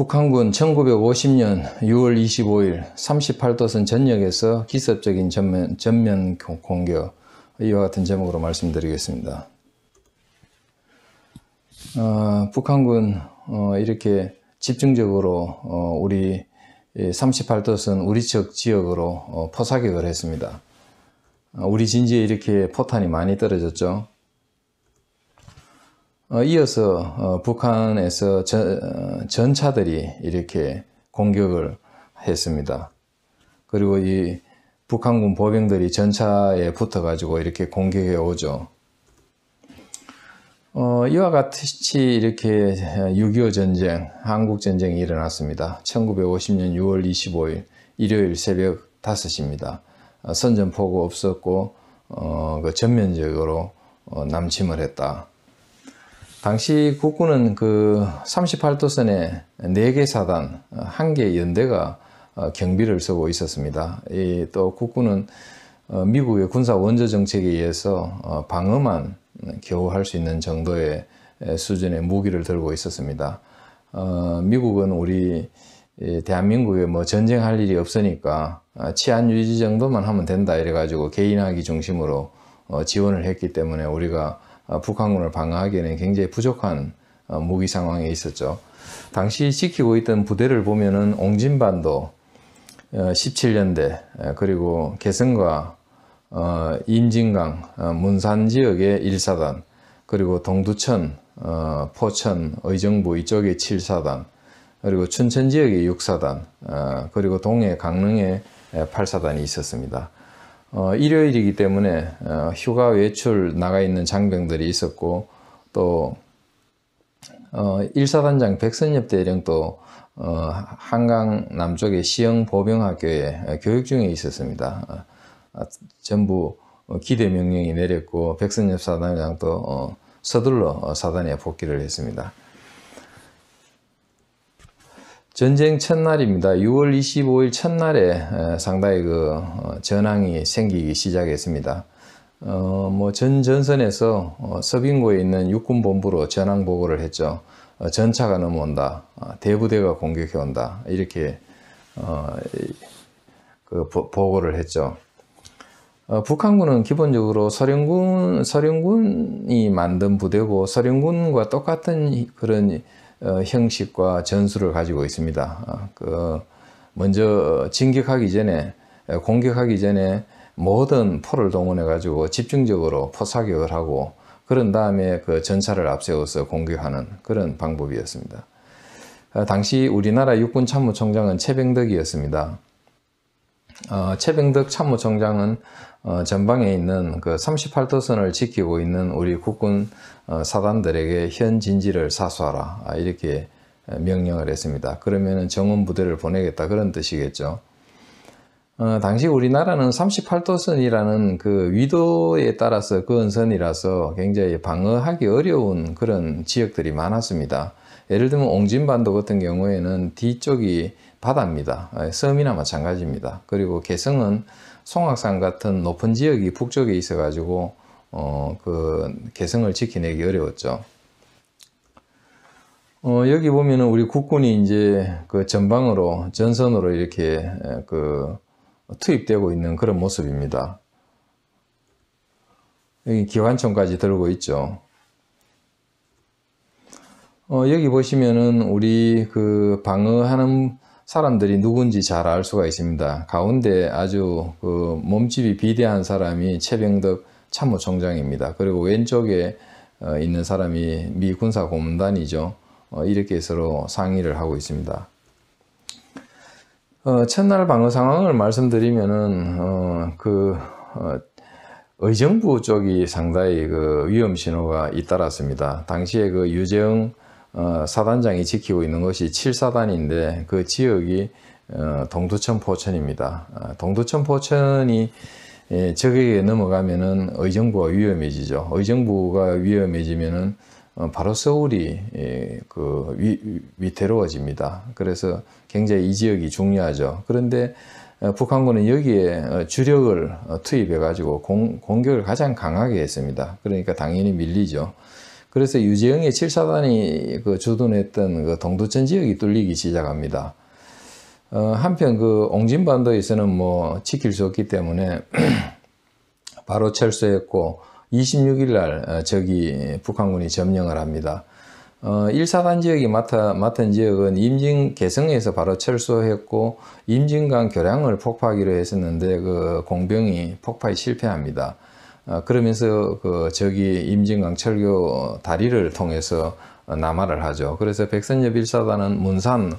북한군 1950년 6월 25일 38도선 전역에서 기습적인 전면, 전면 공격 이와 같은 제목으로 말씀드리겠습니다. 어, 북한군 어, 이렇게 집중적으로 어, 우리 38도선 예, 우리 측 지역으로 어, 포사격을 했습니다. 어, 우리 진지에 이렇게 포탄이 많이 떨어졌죠. 어, 이어서 어, 북한에서 어, 전차들이 이렇게 공격을 했습니다. 그리고 이 북한군 보병들이 전차에 붙어가지고 이렇게 공격해 오죠. 어, 이와 같이 이렇게 6.25 전쟁, 한국 전쟁이 일어났습니다. 1950년 6월 25일 일요일 새벽 5시입니다. 선전포고 없었고 어, 그 전면적으로 남침을 했다. 당시 국군은 그 38도선에 4개 사단, 1개 연대가 어, 경비를 쓰고 있었습니다. 또 국군은 어, 미국의 군사 원조 정책에 의해서 어, 방어만 겨우 할 수 있는 정도의 수준의 무기를 들고 있었습니다. 미국은 우리 대한민국에 뭐 전쟁할 일이 없으니까 아, 치안 유지 정도만 하면 된다 이래가지고 개인하기 중심으로 지원을 했기 때문에 우리가 어, 북한군을 방어하기에는 굉장히 부족한 어, 무기 상황에 있었죠. 당시 지키고 있던 부대를 보면은 옹진반도 17년대 어, 그리고 개성과 임진강 문산 지역의 1사단 그리고 동두천 포천 의정부 이쪽의 7사단 그리고 춘천 지역의 6사단 그리고 동해 강릉의 8사단이 있었습니다. 어, 일요일이기 때문에 어, 휴가 외출 나가 있는 장병들이 있었고 또 어, 1사단장 백선엽 대령도 어, 한강 남쪽의 시흥보병학교에 교육 중에 있었습니다. 어, 아, 전부 기대 명령이 내렸고 백선엽 사단장도 어, 서둘러 사단에 복귀를 했습니다. 전쟁 첫날입니다. 6월 25일 첫날에 상당히 그 어, 전황이 생기기 시작했습니다. 어, 뭐전 전선에서 어, 서빙고에 있는 육군 본부로 전황 보고를 했죠. 어, 전차가 넘어온다. 대부대가 공격해 온다. 이렇게 어, 그 보고를 했죠. 어, 북한군은 기본적으로 서령군 서령군이 만든 부대고 서령군과 똑같은 그런 어, 형식과 전술을 가지고 있습니다. 어, 그 먼저 진격하기 전에 어, 공격하기 전에 모든 포를 동원해 가지고 집중적으로 포 사격을 하고 그런 다음에 그 전차를 앞세워서 공격하는 그런 방법이었습니다. 당시 우리나라 육군 참모총장은 최병덕이었습니다. 어, 최병덕 참모총장은 어, 전방에 있는 그 38도선을 지키고 있는 우리 국군 어, 사단들에게 현 진지를 사수하라 아, 이렇게 명령을 했습니다. 그러면 정원 부대를 보내겠다 그런 뜻이겠죠. 어, 당시 우리나라는 38도선이라는 그 위도에 따라서 근선이라서 그 굉장히 방어하기 어려운 그런 지역들이 많았습니다. 예를 들면 옹진반도 같은 경우에는 뒤쪽이 바다입니다. 아, 섬이나 마찬가지입니다. 그리고 개성은 송악산 같은 높은 지역이 북쪽에 있어 가지고 어, 그 개성을 지켜내기 어려웠죠. 어, 여기 보면은 우리 국군이 이제 그 전방으로 전선으로 이렇게 그 투입되고 있는 그런 모습입니다. 여기 기관총까지 들고 있죠. 어, 여기 보시면은 우리 그 방어하는 사람들이 누군지 잘 알 수가 있습니다. 가운데 아주 그 몸집이 비대한 사람이 최병덕 참모총장입니다. 그리고 왼쪽에 어, 있는 사람이 미군사공단이죠 어, 이렇게 서로 상의를 하고 있습니다. 어, 첫날 방어 상황을 말씀드리면은 그 의정부 쪽이 상당히 그 위험 신호가 잇따랐습니다. 당시에 그 유재영 어, 사단장이 지키고 있는 것이 7사단인데 그 지역이 어, 동두천 포천입니다. 어, 동두천 포천이 적에 예, 넘어가면은 의정부가 위험해지죠. 의정부가 위험해지면은 바로 서울이 예, 그 위, 위태로워집니다. 그래서 굉장히 이 지역이 중요하죠. 그런데 북한군은 여기에 주력을 투입해 가지고 공격을 가장 강하게 했습니다. 그러니까 당연히 밀리죠. 그래서 유재영의 7사단이 그 주둔했던 그 동두천 지역이 뚫리기 시작합니다. 어, 한편 그 옹진반도에서는 뭐 지킬 수 없기 때문에 바로 철수했고 26일 날 어, 적이 북한군이 점령을 합니다. 어, 1사단 지역이 맡아, 맡은 지역은 임진 개성에서 바로 철수했고 임진강 교량을 폭파하기로 했었는데 그 공병이 폭파에 실패합니다. 어, 그러면서 그 저기 임진강철교 다리를 통해서 남하를 하죠. 그래서 백선엽 일사단은 문산,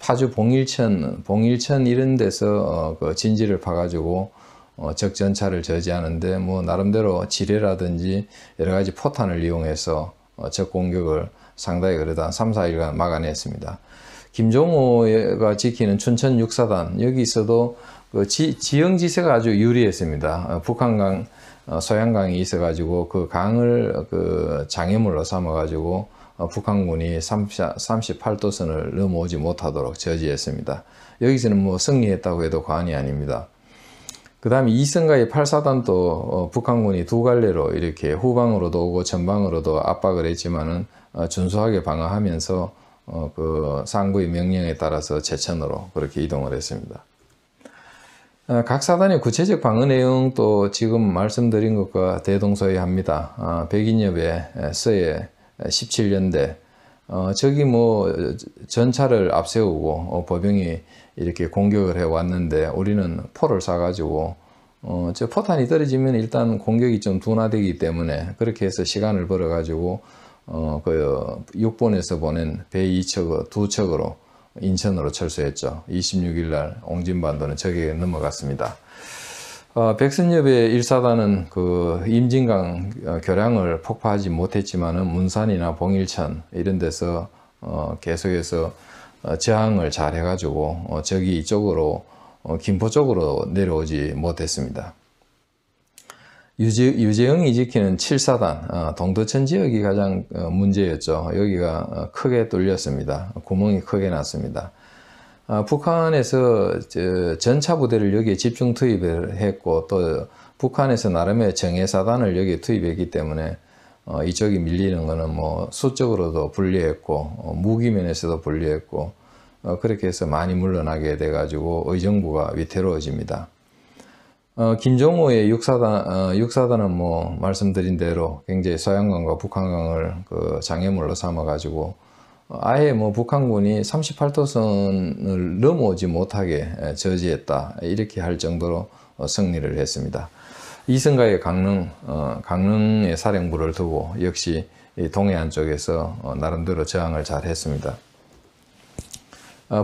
파주 봉일천, 봉일천 이런 데서 어, 그 진지를 파가지고 어, 적전차를 저지하는데 뭐 나름대로 지뢰라든지 여러 가지 포탄을 이용해서 적 공격을 상당히 그러다 3, 4일간 막아냈습니다. 김종호가 지키는 춘천 육사단 여기 있어도 그 지, 지형지세가 아주 유리했습니다. 북한강 소양강이 어, 있어가지고 그 강을 그 장애물로 삼아가지고 어, 북한군이 38도선을 넘어오지 못하도록 저지했습니다. 여기서는 뭐 승리했다고 해도 과언이 아닙니다. 그 다음에 이선가의 8사단도 어, 북한군이 두 갈래로 이렇게 후방으로도 오고 전방으로도 압박을 했지만은 준수하게 방어하면서 그 상부의 명령에 따라서 제천으로 그렇게 이동을 했습니다. 어, 각 사단의 구체적 방어 내용 또 지금 말씀드린 것과 대동소이합니다. 어, 백인엽의 서해 17년대 어, 저기 뭐 전차를 앞세우고 보병이 이렇게 공격을 해 왔는데 우리는 포를 쏴가지고 저 포탄이 떨어지면 일단 공격이 좀 둔화되기 때문에 그렇게 해서 시간을 벌어가지고 그 6번에서 보낸 배 2척, 2척으로 인천으로 철수했죠. 26일 날 옹진반도는 적에게 넘어갔습니다. 어, 백선엽의 일사단은 그 임진강 교량을 어, 폭파하지 못했지만 문산이나 봉일천 이런 데서 어, 계속해서 어, 저항을 잘 해가지고 어, 적이 이쪽으로 어, 김포 쪽으로 내려오지 못했습니다. 유재, 영이 지키는 7사단 어, 동두천 지역이 가장 어, 문제였죠. 여기가 어, 크게 뚫렸습니다. 구멍이 크게 났습니다. 북한에서 전차 부대를 여기에 집중 투입을 했고 또 북한에서 나름의 정예사단을 여기에 투입했기 때문에 이쪽이 밀리는 것은 뭐 수적으로도 불리했고 무기면에서도 불리했고 그렇게 해서 많이 물러나게 돼가지고 의정부가 위태로워집니다. 어, 김종호의 육사단, 어, 육사단은 뭐 말씀드린 대로 굉장히 서양강과 북한강을 그 장애물로 삼아가지고 어, 아예 뭐 북한군이 38도선을 넘어오지 못하게 저지했다 이렇게 할 정도로 어, 승리를 했습니다. 이승가의 강릉, 어, 강릉의 사령부를 두고 역시 동해안 쪽에서 나름대로 저항을 잘 했습니다.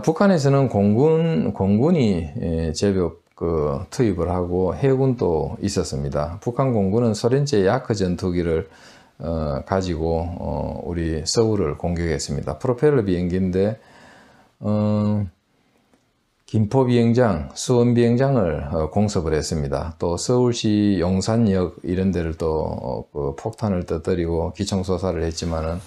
북한에서는 공군, 공군이 제법 그 투입을 하고 해군도 있었습니다. 북한 공군은 소련제 야크 전투기를 어, 가지고 어, 우리 서울을 공격했습니다. 프로펠러 비행기인데 어, 김포 비행장, 수원 비행장을 어, 공습을 했습니다. 또 서울시 용산역 이런 데를 또 어, 그 폭탄을 떠뜨리고 기총소사를 했지만은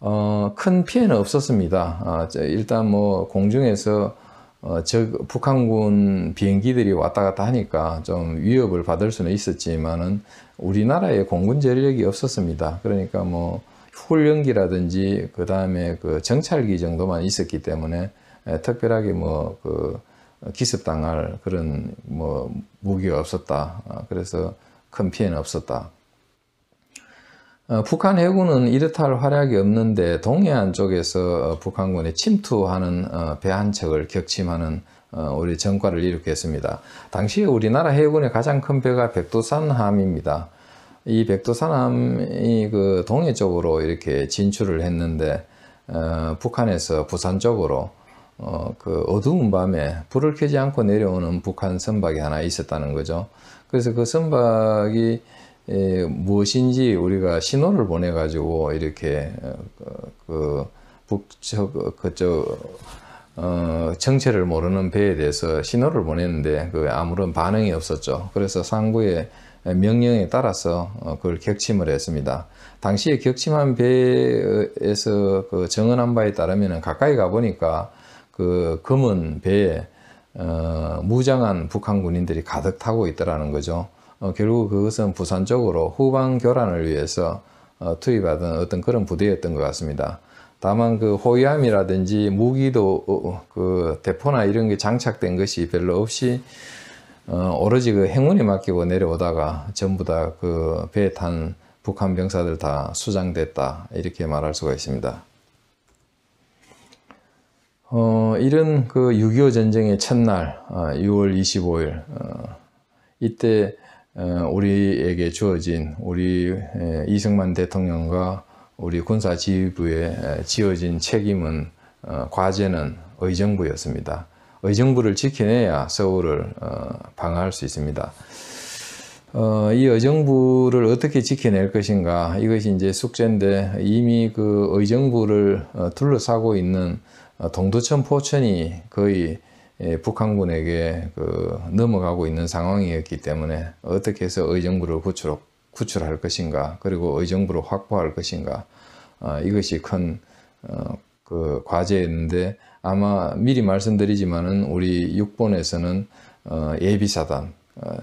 어, 큰 피해는 없었습니다. 아, 일단 뭐 공중에서 어, 즉 북한군 비행기들이 왔다 갔다 하니까 좀 위협을 받을 수는 있었지만은 우리나라에 공군 전력이 없었습니다. 그러니까 뭐 훈련기라든지 그 다음에 그 정찰기 정도만 있었기 때문에 에, 특별하게 뭐 그 기습당할 그런 뭐 무기가 없었다. 어, 그래서 큰 피해는 없었다. 어, 북한 해군은 이렇다 할 활약이 없는데 동해안 쪽에서 어, 북한군이 침투하는 어, 배한 척을 격침하는 어, 우리 전과를 일으켰습니다. 당시 에 우리나라 해군의 가장 큰 배가 백두산함입니다. 이 백두산함이 그 동해 쪽으로 이렇게 진출을 했는데 어, 북한에서 부산 쪽으로 어, 그 어두운 밤에 불을 켜지 않고 내려오는 북한 선박이 하나 있었다는 거죠. 그래서 그 선박이 예, 무엇인지 우리가 신호를 보내 가지고 이렇게 어, 그, 그 북쪽 그쪽 어, 정체를 모르는 배에 대해서 신호를 보냈는데 그 아무런 반응이 없었죠. 그래서 상부의 명령에 따라서 어, 그걸 격침을 했습니다. 당시에 격침한 배에서 그 정언한 바에 따르면 가까이 가보니까 그 검은 배에 어, 무장한 북한 군인들이 가득 타고 있더라는 거죠. 어, 결국 그것은 부산쪽으로 후방 교란을 위해서 어, 투입하던 어떤 그런 부대였던 것 같습니다. 다만 그 호위함이라든지 무기도 어, 어 그 대포나 이런 게 장착된 것이 별로 없이 어, 오로지 그행운이 맡기고 내려오다가 전부 다 그 배에 탄 북한 병사들 다 수장됐다 이렇게 말할 수가 있습니다. 어, 이런 그 6.25 전쟁의 첫날 어, 6월 25일 어, 이때 어, 우리에게 주어진 우리 이승만 대통령과 우리 군사 지휘부에 지어진 책임은 어, 과제는 의정부였습니다. 의정부를 지켜내야 서울을 어, 방어할 수 있습니다. 이 의정부를 어떻게 지켜낼 것인가 이것이 이제 숙제인데 이미 그 의정부를 둘러싸고 있는 동두천 포천이 거의 예, 북한군에게 그 넘어가고 있는 상황이었기 때문에 어떻게 해서 의정부를 구출, 구출할 것인가 그리고 의정부를 확보할 것인가 어, 이것이 큰 어, 그 과제였는데 아마 미리 말씀드리지만은 우리 6번에서는 어, 예비사단 어,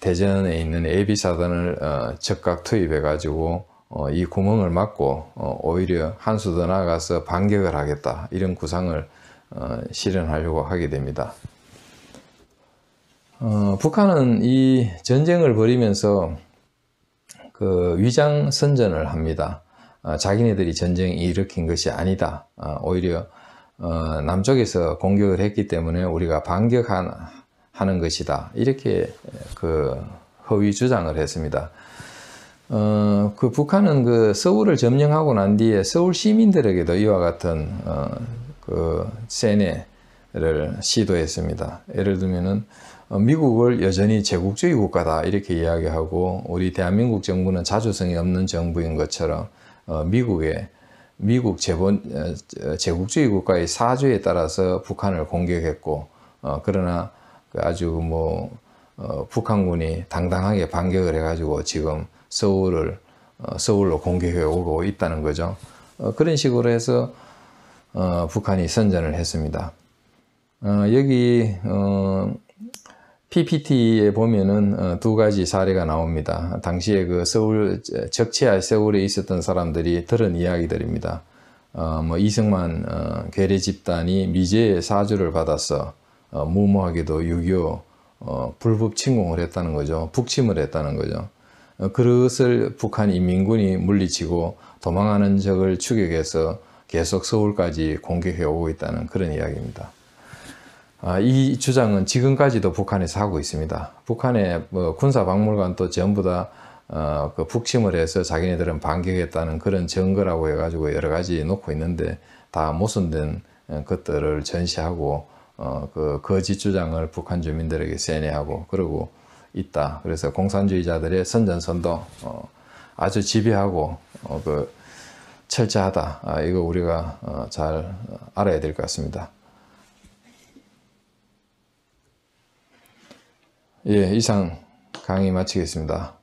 대전에 있는 예비사단을 어, 적각 투입해 가지고 어, 이 구멍을 막고 어, 오히려 한 수 더 나가서 반격을 하겠다 이런 구상을 어, 실현하려고 하게 됩니다. 어, 북한은 이 전쟁을 벌이면서 그 위장 선전을 합니다. 어, 자기네들이 전쟁이 일으킨 것이 아니다. 어, 오히려 어, 남쪽에서 공격을 했기 때문에 우리가 반격하는 것이다. 이렇게 그 허위 주장을 했습니다. 어, 그 북한은 그 서울을 점령하고 난 뒤에 서울 시민들에게도 이와 같은 그 세뇌를 시도했습니다. 예를 들면은 어, 미국을 여전히 제국주의 국가다 이렇게 이야기하고 우리 대한민국 정부는 자주성이 없는 정부인 것처럼 어, 미국의 미국 재본 어, 제국주의 국가의 사주에 따라서 북한을 공격했고 그러나 그 아주 뭐 북한군이 당당하게 반격을 해가지고 지금 서울을 서울로 공격해 오고 있다는 거죠. 그런 식으로 해서 어, 북한이 선전을 했습니다. 어, 여기 어, PPT에 보면은 어, 두 가지 사례가 나옵니다. 당시에 그 서울 적치할 세월에 있었던 사람들이 들은 이야기들입니다. 어, 뭐 이승만 어, 괴뢰 집단이 미제의 사주를 받아서 어, 무모하게도 6.25 어, 불법 침공을 했다는 거죠. 북침을 했다는 거죠. 어, 그것을 북한 인민군이 물리치고 도망하는 적을 추격해서 계속 서울까지 공격해 오고 있다는 그런 이야기입니다. 아, 이 주장은 지금까지도 북한에서 하고 있습니다. 북한의 뭐 군사박물관도 전부 다 어, 그 북침을 해서 자기네들은 반격했다는 그런 증거라고 해가지고 여러 가지 놓고 있는데 다 모순된 어, 것들을 전시하고 어, 그 거짓 주장을 북한 주민들에게 세뇌하고 그러고 있다. 그래서 공산주의자들의 선전선도 아주 지배하고 그 철저하다. 아, 이거 우리가 어, 잘 어, 알아야 될 것 같습니다. 예, 이상 강의 마치겠습니다.